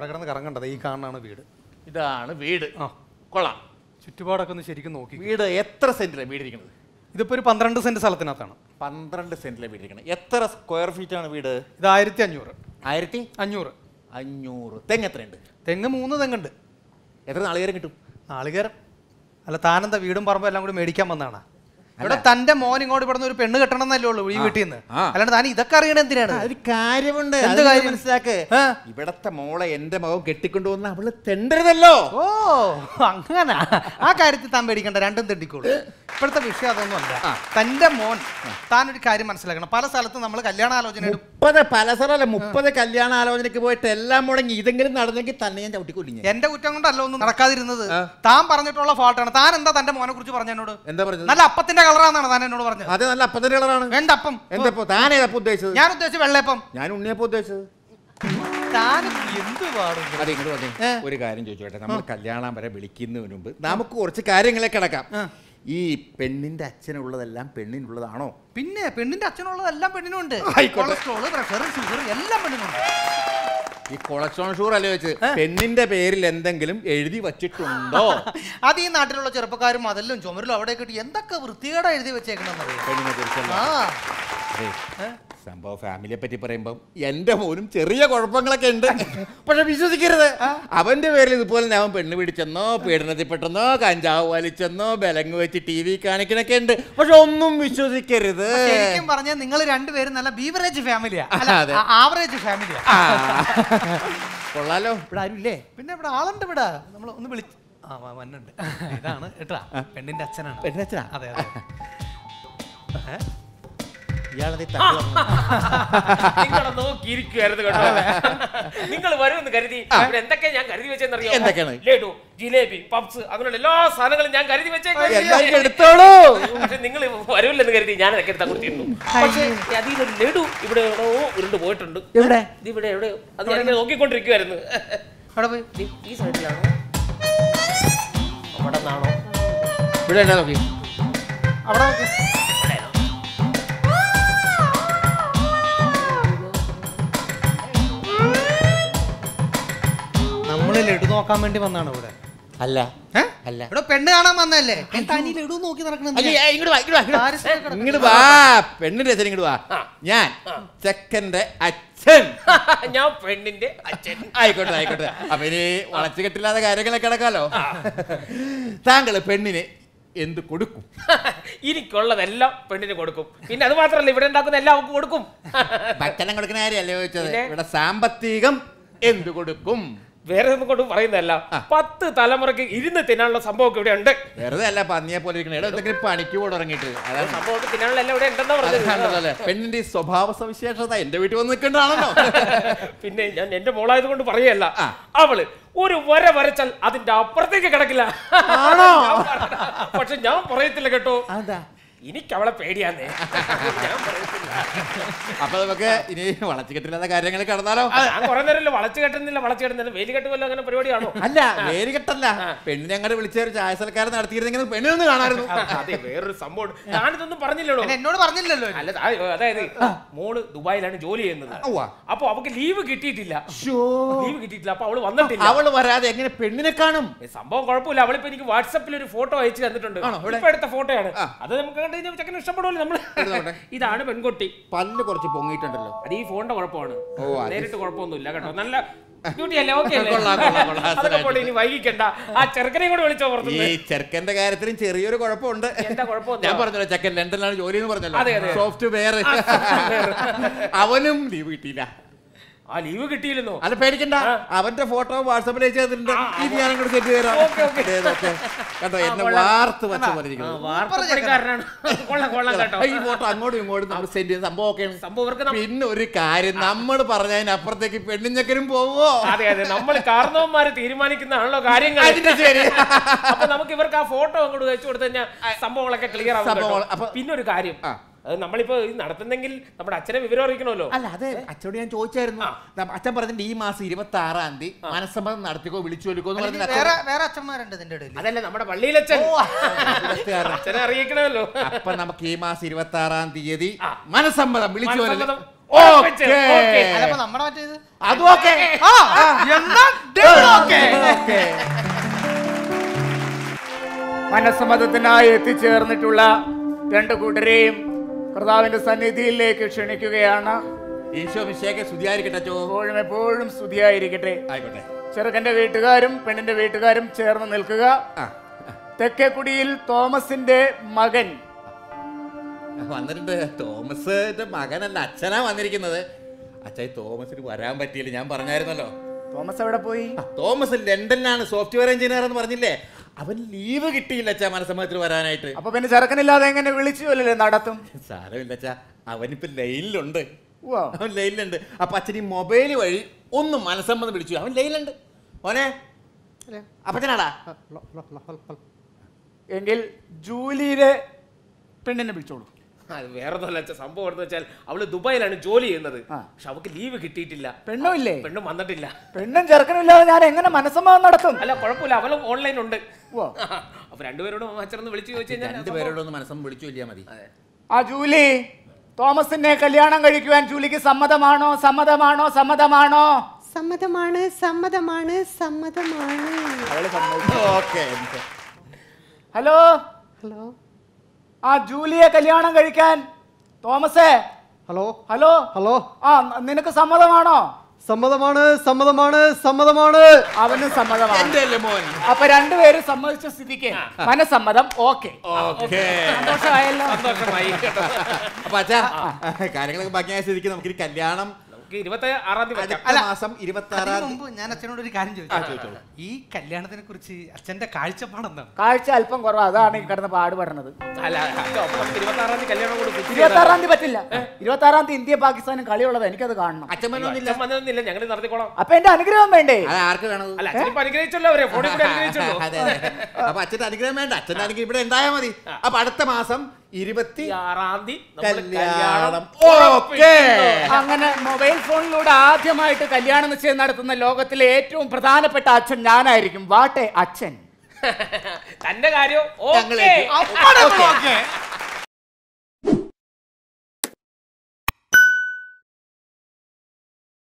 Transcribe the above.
ഇവിടെ കിടന്ന് കറങ്ങണ്ടത് ഈ കാണാണ് വീട് ഇതാണ് വീട് ആ കൊള്ളാം ചുറ്റുപാടൊക്കെ ഒന്ന് ശരിക്കും നോക്കി വീട് എത്ര സെന്റിലാണ് ഇരിക്കുന്നത് ഇതിപ്പോ ഒരു പന്ത്രണ്ട് സെന്റ് സ്ഥലത്തിനകത്താണ് പന്ത്രണ്ട് സെന്റിലെ ഇരിക്കണം എത്ര സ്ക്വയർ ഫീറ്റ് ആണ് വീട് ഇത് ആയിരത്തി അഞ്ഞൂറ് ആയിരത്തി അഞ്ഞൂറ് അഞ്ഞൂറ് തെങ്ങ് എത്രയുണ്ട് തെങ്ങ് മൂന്ന് തെങ്ങുണ്ട് എത്ര നാളികേരം കിട്ടും നാളികേരം അല്ല താനെന്താ വീടും പറമ്പും എല്ലാം കൂടി മേടിക്കാൻ വന്നാണ് ഇവിടെ തന്റെ മോൻ ഇങ്ങോട്ട് ഇവിടെ ഒരു പെണ്ണ് കെട്ടണം എന്നല്ലേ ഉള്ളൂ ഈ വീട്ടിൽ നിന്ന് അല്ലാണ്ട് താൻ ഇതൊക്കെ അറിയണത് എന്തിനാണ് ഒരു കാര്യമുണ്ട് എന്ത് കാര്യം ഇവിടത്തെ മോളെ എന്റെ കെട്ടിക്കൊണ്ടു വന്ന അവള് തെണ്ടരുതല്ലോ ഓ അങ്ങനെ ആ കാര്യത്തിൽ താൻ പേടിക്കണ്ട രണ്ടും തെണ്ടിക്കോളൂ ഇപ്പോഴത്തെ വിഷയം അതൊന്നും അല്ല തന്റെ മോൻ താൻ ഒരു കാര്യം മനസ്സിലാക്കണം പല സ്ഥലത്തും നമ്മൾ കല്യാണാലോചന മുപ്പത് പല സ്ഥലം മുപ്പത് കല്യാണാലോചനക്ക് പോയിട്ട് എല്ലാം മുടങ്ങി ഇതെങ്കിലും നടന്നെങ്കിൽ തന്നെ ഞാൻ ചവിട്ടിക്കൊല്ലിഞ്ഞു എന്റെ കുറ്റം കൊണ്ടല്ല ഒന്നും നടക്കാതിരുന്നത് താൻ പറഞ്ഞിട്ടുള്ള ഫോൾട്ടാണ് താൻ എന്താ തന്റെ മോനെ കുറിച്ച് പറഞ്ഞോട് എന്താ പറഞ്ഞത് നല്ല അപ്പത്തിന്റെ കളറാന്നാണ് താൻ എന്നോട് പറഞ്ഞത് അത് നല്ല അപ്പം അപ്പത്തിന്റെ കളറാണ് വേണ്ട അപ്പം എന്തപ്പോ താൻ ഏതപ്പം ഉദ്ദേശിച്ചത് ഞാൻ ഉദ്ദേശിച്ചത് വെള്ളയപ്പം ഞാൻ ഉണ്ണിയപ്പം ഉദ്ദേശിച്ചത് താൻ എന്ത് അതെ ഇങ്ങോട്ട് വന്നേ ഒരു കാര്യം ചോദിച്ചോട്ടെ നമ്മൾ കല്യാണം വരെ വിളിക്കുന്നതിന് മുമ്പ് നമുക്ക് കുറച്ച് കാര്യങ്ങളെ കിടക്കാം ഈ പെണ്ണിന്റെ അച്ഛനുള്ളതെല്ലാം പെണ്ണിനുള്ളതാണോ പിന്നെ പെണ്ണിന്റെ അച്ഛനുള്ളതെല്ലാം പെണ്ണിനുണ്ട് കൊളസ്ട്രോള് പ്രഷർ ഷുഗർ എല്ലാം പെണ്ണിനുണ്ട് ഈ കൊളസ്ട്രോൾ ഷുഗർ അല്ലേ വെച്ച് പെണ്ണിന്റെ പേരിൽ എന്തെങ്കിലും എഴുതി വച്ചിട്ടുണ്ടോ അത് ഈ നാട്ടിലുള്ള ചെറുപ്പക്കാരും അതെല്ലാം ചുമരിലും കിട്ടി എന്തൊക്കെ വൃത്തികേടാ എഴുതി വെച്ചേക്കണമെന്നറിയാം പെണ്ണിനെ കുറിച്ചല്ല സംഭവം ഫാമിലിയെ പറ്റി പറയുമ്പോൾ എൻ്റെ മോനും ചെറിയ കുഴപ്പങ്ങളൊക്കെ ഉണ്ട് പക്ഷെ വിശ്വസിക്കരുത് അവൻ്റെ പേരിൽ ഇതുപോലെ ഞാൻ പെണ്ണ് പിടിച്ചെന്നോ പെട്ടെന്നോ കഞ്ചാവ് വലിച്ചെന്നോ ബലങ്ങ് വെച്ച് ടി വി കാണിക്കണൊക്കെ ഉണ്ട് പക്ഷെ ഒന്നും വിശ്വസിക്കരുത് ശരിക്കും പറഞ്ഞാൽ നിങ്ങൾ രണ്ടുപേരും നല്ല ബീവറേജ് ഫാമിലിയാ ആവറേജ് ഫാമിലിയാ കൊള്ളാലോ ഇവിടെ ആരുമില്ലേ പിന്നെ ഇവിടെ ആളുണ്ട് ഇവിടെ നമ്മൾ ഒന്ന് വിളിച്ചു ആ വന്നുണ്ട് ഇതാണ് കേട്ടാ പെണ്ണിന്റെ അച്ഛനാണ് പെണ്ണിന്റെ അച്ഛനാ അതെ അതെ നിങ്ങളെ നോക്കിയിരിക്കുവായിരുന്നു കേട്ടോ നിങ്ങൾ വരുമെന്ന് കരുതി എന്തൊക്കെ ഞാൻ കരുതി വെച്ചെന്നറിയാം എന്തൊക്കെയാണ് ജിലേബി പപ്സ് അങ്ങനെയുള്ള എല്ലാ സാധനങ്ങളും ഞാൻ കരുതി വെച്ചേക്കോളൂ പക്ഷെ നിങ്ങൾ വരുമില്ലെന്ന് കരുതി ഞാൻ ഇതൊക്കെ എടുത്താൽ കൊടുത്തിരുന്നു പക്ഷെ അതിലൊരു ലഡു ഇവിടെ എവിടെയോ ഉരുണ്ട് പോയിട്ടുണ്ട് ഇവിടെ ഇവിടെ എവിടെയോ അത് ഞാൻ നോക്കിക്കൊണ്ടിരിക്കുവായിരുന്നു ഈ സൈഡിലാണോ അവിടെ നിന്നാണോ ഇവിടെ നോക്കി അവിടെ നോക്കി പെണ്ണ് നോക്കാൻ വേണ്ടി വന്നാണ് ഇവിടെ അല്ല അല്ല ഇവിടെ പെണ്ണ് കാണാൻ വന്നല്ലേ തനിയിൽ എടു നോക്കി നടക്കണം ഇങ്ങോട്ട് വാ പെണ്ണിന്റെ അച്ഛൻ ഇങ്ങോട്ട് വാ ഞാൻ ചെക്കന്റെ അച്ഛൻ ഞാൻ പെണ്ണിന്റെ അച്ഛൻ ആയിക്കോട്ടെ ആയിക്കോട്ടെ അപ്പൊ ഇനി വളച്ചു കെട്ടില്ലാതെ കാര്യങ്ങളൊക്കെ കിടക്കാലോ താങ്കള് പെണ്ണിന് എന്ത് കൊടുക്കും എനിക്കുള്ളതെല്ലാം പെണ്ണിന് കൊടുക്കും പിന്നെ അത് മാത്രമല്ല ഇവിടെ ഉണ്ടാക്കുന്ന എല്ലാം അവർക്ക് കൊടുക്കും ഭക്ഷണം കൊടുക്കുന്ന കാര്യമല്ലേ ചോദിച്ചത് ഇവിടെ സാമ്പത്തികം എന്ത് കൊടുക്കും വേറെ കൊണ്ട് പറയുന്നതല്ല പത്ത് തലമുറയ്ക്ക് ഇരുന്ന് തിന്നാനുള്ള സംഭവം ഇവിടെ ഉണ്ട് വെറുതെ അല്ല പന്നിയെ പോലെ ഇരിക്കണേ പണിക്ക് കൂടെ ഇറങ്ങിയിട്ട് തിന്നാനുള്ള പെണ്ണിന്റെ സ്വഭാവ സവിശേഷത എന്റെ വീട്ടിൽ വന്ന് നിൽക്കേണ്ടതാണല്ലോ പിന്നെ ഞാൻ എന്റെ മോളായത് കൊണ്ട് പറയല്ല അവള് ഒരു വര വരച്ചാൽ അതിന്റെ അപ്പുറത്തേക്ക് കിടക്കില്ല പക്ഷെ ഞാൻ പറയത്തില്ല കേട്ടോ എനിക്ക് അവളെ പേടിയാന്നേ അപ്പൊ നമുക്ക് ഇനി വളച്ചു കെട്ടില്ലാത്ത കാര്യങ്ങൾ കടന്നാലോ ഞാൻ കുറെ നേരമല്ലോ വളച്ചു കെട്ടുന്നില്ല വളച്ചു കെട്ടുന്നില്ല വേലി കെട്ടുമല്ലോ അങ്ങനെ പരിപാടിയാണോ അല്ല വേലി കെട്ടല്ല പെണ്ണിനെ അങ്ങോട്ട് വിളിച്ച ഒരു ചായ സൽക്കാരം നടത്തിയിരുന്നെങ്കിൽ പെണ്ണിനൊന്ന് കാണാറുണ്ട് അതെ വേറൊരു സംഭവം ഞാനിതൊന്നും പറഞ്ഞില്ലല്ലോ എന്നോട് പറഞ്ഞില്ലല്ലോ അല്ല അതായത് മോള് ദുബായിലാണ് ജോലി ചെയ്യുന്നത് അപ്പൊ അവക്ക് ലീവ് കിട്ടിയിട്ടില്ല ലീവ് കിട്ടിയിട്ടില്ല അപ്പൊ അവള് വന്നിട്ടില്ല അവള് വരാതെ എങ്ങനെ പെണ്ണിനെ കാണും സംഭവം കുഴപ്പമില്ല അവളിപ്പോ എനിക്ക് വാട്സപ്പിൽ ഒരു ഫോട്ടോ അയച്ചു തന്നിട്ടുണ്ട് ഇപ്പൊ എടുത്ത ഫോട്ടോയാണ് അത് നമുക്ക് കണ്ടു കഴിഞ്ഞാൽ ചെക്കന് ഇഷ്ടപ്പെടുമല്ലോ നമ്മൾ ഇതാണ് പെൺകുട്ടി പല്ല് കുറച്ച് പൊങ്ങിയിട്ടുണ്ടല്ലോ അത് ഈ ഫോണിന്റെ കുഴപ്പമാണ് നേരിട്ട് കുഴപ്പമൊന്നുമില്ല കേട്ടോ നല്ല ഈ ചെറുക്കന്റെ കാര്യത്തിലും ചെറിയൊരു കുഴപ്പമുണ്ട് ഞാൻ പറഞ്ഞല്ലോ ചെക്കൻ ലണ്ടനിലാണ് ജോലി എന്ന് പറഞ്ഞല്ലോ സോഫ്റ്റ്വെയർ അവനും ലീവ് കിട്ടിയില്ല ആ ലീവ് കിട്ടിയില്ലെന്നോ അല്ല പേടിക്കണ്ട അവന്റെ ഫോട്ടോ വാട്സാപ്പിൽ അയച്ചിട്ടുണ്ട് ഇത് ഞാൻ അങ്ങോട്ട് സെറ്റ് തരാം വാർത്ത് ഈ ഫോട്ടോ അങ്ങോട്ടും ഇങ്ങോട്ടും നമ്മൾ സെറ്റ് ചെയ്ത് സംഭവം സംഭവം പിന്നെ ഒരു കാര്യം നമ്മൾ പറഞ്ഞതിന് പെണ്ണിഞ്ഞക്കരും പോവോ അതെ അതെ നമ്മൾ കാർന്നവന്മാര് തീരുമാനിക്കുന്നതാണല്ലോ കാര്യങ്ങൾ അപ്പൊ നമുക്ക് ഇവർക്ക് ആ ഫോട്ടോ അങ്ങോട്ട് വെച്ചു കൊടുത്തു കഴിഞ്ഞാൽ സംഭവങ്ങളൊക്കെ ക്ലിയർ ആവും പിന്നെ ഒരു കാര്യം അത് നമ്മളിപ്പോ ഇത് നടത്തുന്നെങ്കിൽ നമ്മുടെ അച്ഛനെ വിവരം അറിയിക്കണമല്ലോ അല്ല അത് അച്ഛനോട് ഞാൻ ചോദിച്ചായിരുന്നു അച്ഛൻ പറഞ്ഞിട്ട് ഈ മാസം ഇരുപത്തി ആറാം തീയതി മനസ്സമ്മതം നടത്തിക്കോ വിളിച്ചു വിളിക്കോ വേറെ വേറെ അച്ഛന്മാരുണ്ട് ഇതിന്റെ അതല്ല നമ്മുടെ പള്ളിയിലച്ഛൻ അച്ഛനെ അറിയിക്കണമല്ലോ അപ്പൊ നമുക്ക് ഈ മാസം ഇരുപത്തി ആറാം തീയതി മനസ്സമ്മതം വിളിച്ചു നമ്മുടെ മറ്റേത് മനസ്സമ്മതത്തിനായി എത്തിച്ചേർന്നിട്ടുള്ള രണ്ട് കൂട്ടരെയും കർത്താവിന്റെ സന്നിധിയിലേക്ക് ക്ഷണിക്കുകയാണ് ഈശോ എപ്പോഴും എപ്പോഴും സ്തുതിയായിരിക്കട്ടെ ആയിക്കോട്ടെ ചെറുക്കന്റെ വീട്ടുകാരും പെണ്ണിന്റെ വീട്ടുകാരും ചേർന്ന് നിൽക്കുക തെക്കേക്കുടിയിൽ തോമസിന്റെ മകൻ വന്നിട്ടുണ്ട് തോമസ് മകനല്ല അച്ഛനാ വന്നിരിക്കുന്നത് അച്ഛൻ തോമസിന് വരാൻ പറ്റിയില്ല ഞാൻ പറഞ്ഞായിരുന്നല്ലോ തോമസ് എവിടെ പോയി തോമസ് ലണ്ടനിലാണ് സോഫ്റ്റ്വെയർ എഞ്ചിനീയർ എന്ന് പറഞ്ഞില്ലേ അവൻ ലീവ് കിട്ടിയില്ല മനസ്സമ്മതത്തിൽ വരാനായിട്ട് അപ്പൊ പിന്നെ ചെറുക്കനില്ലാതെ എങ്ങനെ വിളിച്ചു അല്ലല്ലേ നടത്തും സാരമില്ല അവനിപ്പോ ലൈനിലുണ്ട് അവൻ ലൈനിലുണ്ട് അപ്പൊ അച്ഛനീ ഈ മൊബൈൽ വഴി ഒന്ന് മനസ്സമ്മതം വിളിച്ചു അവൻ ലൈനിലുണ്ട് ഓനെ അപ്പച്ചനാടാ എങ്കിൽ ജൂലിയിലെ പെണ്ണിനെ വിളിച്ചോളൂ വേറെ അച്ഛൻ സംഭവം എടുത്തു വെച്ചാൽ അവള് ദുബായിലാണ് ജോലി ചെയ്യുന്നത് പക്ഷെ അവക്ക് ലീവ് കിട്ടിയിട്ടില്ല പെണ്ണും ഇല്ലേ പെണ്ണും വന്നിട്ടില്ല പെണ്ണും ചെറുക്കനില്ലാതെ ഞാൻ എങ്ങനെ മനസ്സമാവം നടത്തും അല്ല കുഴപ്പമില്ല അവള് ഓൺലൈൻ ഉണ്ട് അപ്പൊ രണ്ടുപേരോടും അച്ഛനൊന്ന് വിളിച്ചു ചോദിച്ചു കഴിഞ്ഞാൽ മനസ്സം വിളിച്ചു മതി ആ ജൂലി തോമസിനെ കല്യാണം കഴിക്കുവാൻ ജൂലിക്ക് സമ്മതമാണോ സമ്മതമാണോ സമ്മതമാണോ സമ്മതമാണ് സമ്മതമാണ് സമ്മതമാണ് ഹലോ ഹലോ ആ ജൂലിയെ കല്യാണം കഴിക്കാൻ തോമസേ ഹലോ ഹലോ ഹലോ ആ നിനക്ക് സമ്മതമാണോ സമ്മതമാണ് സമ്മതമാണ് സമ്മതമാണ് അവന് സമ്മതമാണ് അപ്പൊ രണ്ടുപേരും സമ്മതിച്ച സ്ഥിതിക്ക് മനസമ്മതം ഓക്കെ സന്തോഷമായല്ലോ സന്തോഷമായി അപ്പൊ അച്ഛാ കാര്യങ്ങളൊക്കെ ബാക്കിയായ സ്ഥിതിക്ക് നമുക്കൊരു കല്യാണം നമുക്ക് ഇരുപത്തി ആറാം തീയതി മാസം ഇരുപത്തി ആറാം മുമ്പ് ഞാൻ അച്ഛനോട് ഒരു കാര്യം ചോദിച്ചു ഈ കല്യാണത്തിനെ കുറിച്ച് അച്ഛന്റെ കാഴ്ചപ്പാടെന്താണ് കാഴ്ച അല്പം കുറവ് അതാണ് കിടന്ന് പാടുപെടണത് ഇരുപത്തി ആറാം തീയതി കല്യാണം ഇരുപത്തി ആറാം തീയതി പറ്റില്ല ഇരുപത്തി ആറാം തീയതി ഇന്ത്യ പാകിസ്ഥാനും കളിയുള്ളത് എനിക്കത് കാണണം അച്ഛൻ വന്നില്ല ഞങ്ങൾ നടത്തിക്കോളാം അപ്പൊ എന്റെ അനുഗ്രഹം വേണ്ടേ ആർക്ക് വേണം അല്ല അച്ഛനിപ്പോ അനുഗ്രഹിച്ചല്ലോ അവരെ ഫോണിൽ കൂടെ അനുഗ്രഹിച്ചല്ലോ അപ്പൊ അച്ഛന്റെ അനുഗ്രഹം വേണ്ട അച്ഛന്റെ അനുഗ്രഹം ഇവിടെ ഉണ്ടായാൽ മതി അപ്പൊ അടുത്ത മാസം ഇരുപത്തി ആറാം തീയതി കല്യാണം ഓക്കെ അങ്ങനെ മൊബൈൽ ഫോണിലൂടെ ആദ്യമായിട്ട് കല്യാണം നിശ്ചയം നടത്തുന്ന ലോകത്തിലെ ഏറ്റവും പ്രധാനപ്പെട്ട അച്ഛൻ ഞാനായിരിക്കും വാട്ടെ അച്ഛൻ തന്റെ കാര്യം